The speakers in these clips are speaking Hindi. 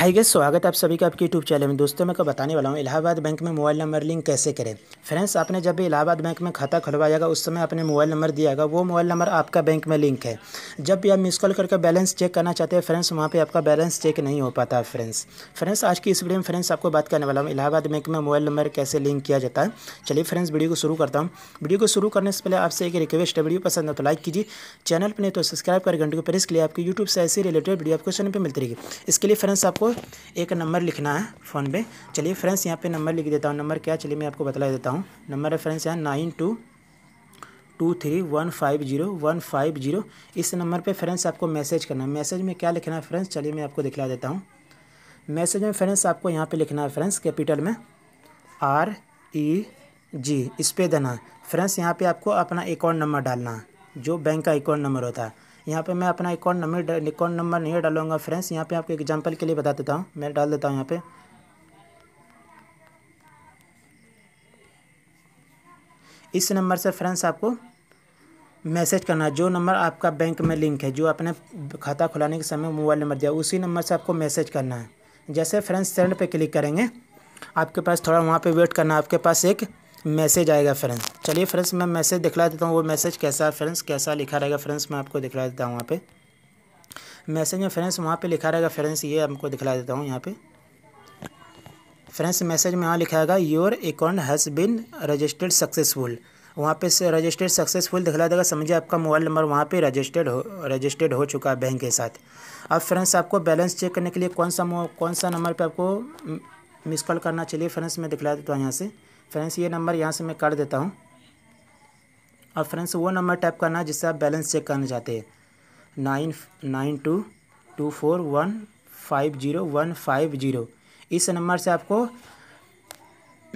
हाय गैस स्वागत है आप सभी का आपके यूट्यूब चैनल में दोस्तों मैं को बताने वाला हूँ इलाहाबाद बैंक में मोबाइल नंबर लिंक कैसे करें फ्रेंड्स आपने जब भी इलाहाबाद बैंक में खाता खुलवाएगा उस समय आपने मोबाइल नंबर दियागा वो मोबाइल नंबर आपका बैंक में लिंक है जब भी आप मिस कॉल करके बैलेंस चेक करना चाहते हैं फ्रेंड्स वहाँ पर आपका बैलेंस चेक नहीं हो पाता फ्रेंड्स फ्रेंड्स आज की इस वीडियो में फ्रेंड्स आपको बात करने वाला हूँ इलाहाबाद बैंक में मोबाइल नंबर कैसे लिंक किया जाता है चलिए फ्रेंड्स वीडियो को शुरू करता हूँ वीडियो को शुरू करने से पहले आपसे एक रिक्वेस्ट है वीडियो पसंद हो तो लाइक कीजिए चैनल पर नहीं तो सब्सक्राइब कर घंटे को प्रेस के लिए आपके यूट्यूब से ऐसी रिलेटेड वीडियो आपको चैनल पर मिलती रहेगी इसके लिए फ्रेंड्स आपको एक नंबर लिखना है फ़ोन पे चलिए फ्रेंड्स यहाँ पे नंबर लिख देता हूँ नंबर क्या चलिए मैं आपको बता देता हूँ नंबर है फ्रेंड्स यहाँ nine two two three one five zero one five zero इस नंबर पे फ्रेंड्स आपको मैसेज करना है मैसेज में क्या लिखना है फ्रेंड्स चलिए मैं आपको दिखला देता हूँ मैसेज में फ्रेंड्स आपको यहाँ पर लिखना है फ्रेंड्स कैपिटल में आर ई जी इस पर देना फ्रेंड्स यहाँ पर आपको अपना अकाउंट नंबर डालना जो बैंक का अकाउंट नंबर होता है यहाँ पे मैं अपना अकाउंट नंबर अकाउंट नंबर नहीं डालूंगा फ्रेंड्स यहाँ पे आपको एग्जांपल के लिए बता देता हूँ मैं डाल देता हूँ यहाँ पे इस नंबर से फ्रेंड्स आपको मैसेज करना है जो नंबर आपका बैंक में लिंक है जो आपने खाता खुलाने के समय मोबाइल नंबर दिया उसी नंबर से आपको मैसेज करना है जैसे फ्रेंड्स सेंड पर क्लिक करेंगे आपके पास थोड़ा वहाँ पर वेट करना है आपके पास एक मैसेज आएगा फ्रेंड्स चलिए फ्रेंड्स मैं मैसेज दिखला देता हूँ वो मैसेज कैसा है फ्रेंड्स कैसा लिखा रहेगा फ्रेंड्स मैं आपको दिखला देता हूँ वहाँ पे मैसेज में फ्रेंड्स वहाँ पे लिखा रहेगा फ्रेंड्स ये आपको दिखला देता हूँ यहाँ पे फ्रेंड्स मैसेज में यहाँ लिखा रहेगा your account has been registered successful वहाँ पे से रजिस्टर्ड सक्सेसफुल दिखला देगा समझिए आपका मोबाइल नंबर वहाँ पे रजिस्टर्ड हो रजिस्टर्ड हो चुका है बैंक के साथ अब फ्रेंड्स आपको बैलेंस चेक करने के लिए कौन सा कौन सा नंबर पे आपको मिस कॉल करना चाहिए फ्रेंड्स मैं दिखला देता हूँ यहाँ से फ्रेंड्स ये नंबर यहाँ से मैं काट देता हूँ अब फ्रेंड्स वो नंबर टाइप करना है जिससे आप बैलेंस चेक करना चाहते हैं nine nine two two four one five zero one five zero इस नंबर से आपको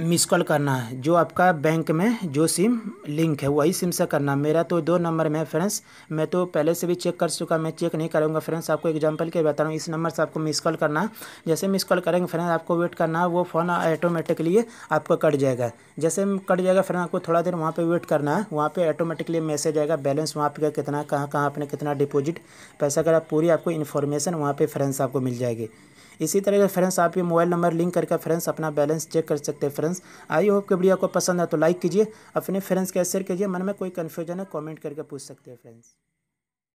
मिस कॉल करना है जो आपका बैंक में जो सिम लिंक है वही सिम से करना मेरा तो दो नंबर में है फ्रेंड्स मैं तो पहले से भी चेक कर चुका मैं चेक नहीं करूँगा फ्रेंड्स आपको एग्जांपल के बता रहा हूँ इस नंबर से आपको मिस कॉल करना जैसे मिस कॉल करेंगे फ्रेंड्स आपको वेट करना है वो फ़ोन ऑटोमेटिकली आपका कट जाएगा जैसे कट जाएगा फ्रेंड आपको थोड़ा देर वहाँ पर वेट करना है वहाँ पर ऑटोमेटिकली मैसेज आएगा बैलेंस वहाँ पर कितना कहाँ कहाँ आपने कितना डिपोजिट पैसा करा पूरी आपको इन्फॉर्मेशन वहाँ पर फ्रेंड्स आपको मिल जाएगी इसी तरह के फ्रेंड्स आप ये मोबाइल नंबर लिंक करके फ्रेंड्स अपना बैलेंस चेक कर सकते हैं फ्रेंड्स आई होप के वीडियो को पसंद है तो लाइक कीजिए अपने फ्रेंड्स के शेयर कीजिए मन में कोई कन्फ्यूजन है कॉमेंट करके पूछ सकते हैं फ्रेंड्स